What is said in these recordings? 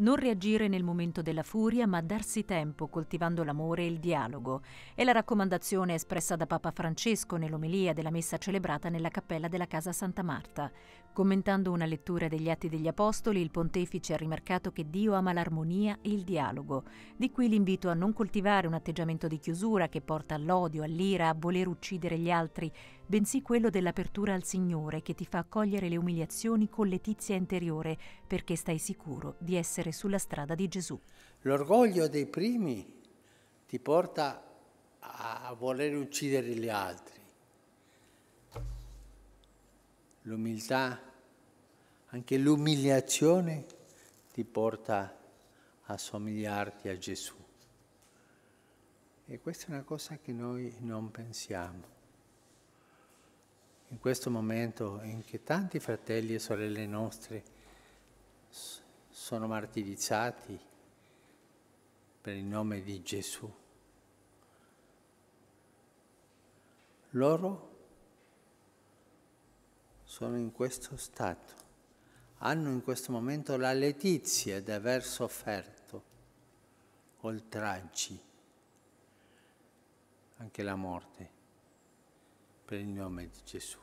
Non reagire nel momento della furia, ma darsi tempo coltivando l'amore e il dialogo. È la raccomandazione espressa da Papa Francesco nell'omelia della messa celebrata nella cappella della Casa Santa Marta. Commentando una lettura degli Atti degli Apostoli, il pontefice ha rimarcato che Dio ama l'armonia e il dialogo. Di qui l'invito a non coltivare un atteggiamento di chiusura che porta all'odio, all'ira, a voler uccidere gli altri, bensì quello dell'apertura al Signore che ti fa accogliere le umiliazioni con letizia interiore perché stai sicuro di essere andare sulla strada di Gesù. L'orgoglio dei primi ti porta a voler uccidere gli altri. L'umiltà, anche l'umiliazione ti porta a somigliarti a Gesù. E questa è una cosa che noi non pensiamo. In questo momento in che tanti fratelli e sorelle nostre sono martirizzati per il nome di Gesù. Loro sono in questo stato, hanno in questo momento la letizia di aver sofferto oltraggi, anche la morte, per il nome di Gesù.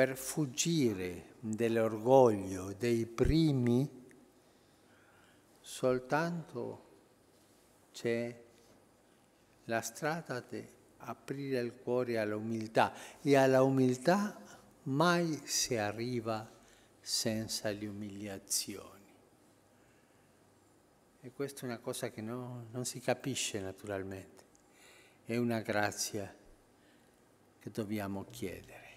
per fuggire dell'orgoglio dei primi, soltanto c'è la strada di aprire il cuore all'umiltà e alla umiltà mai si arriva senza le umiliazioni. E questa è una cosa che no, non si capisce naturalmente, è una grazia che dobbiamo chiedere.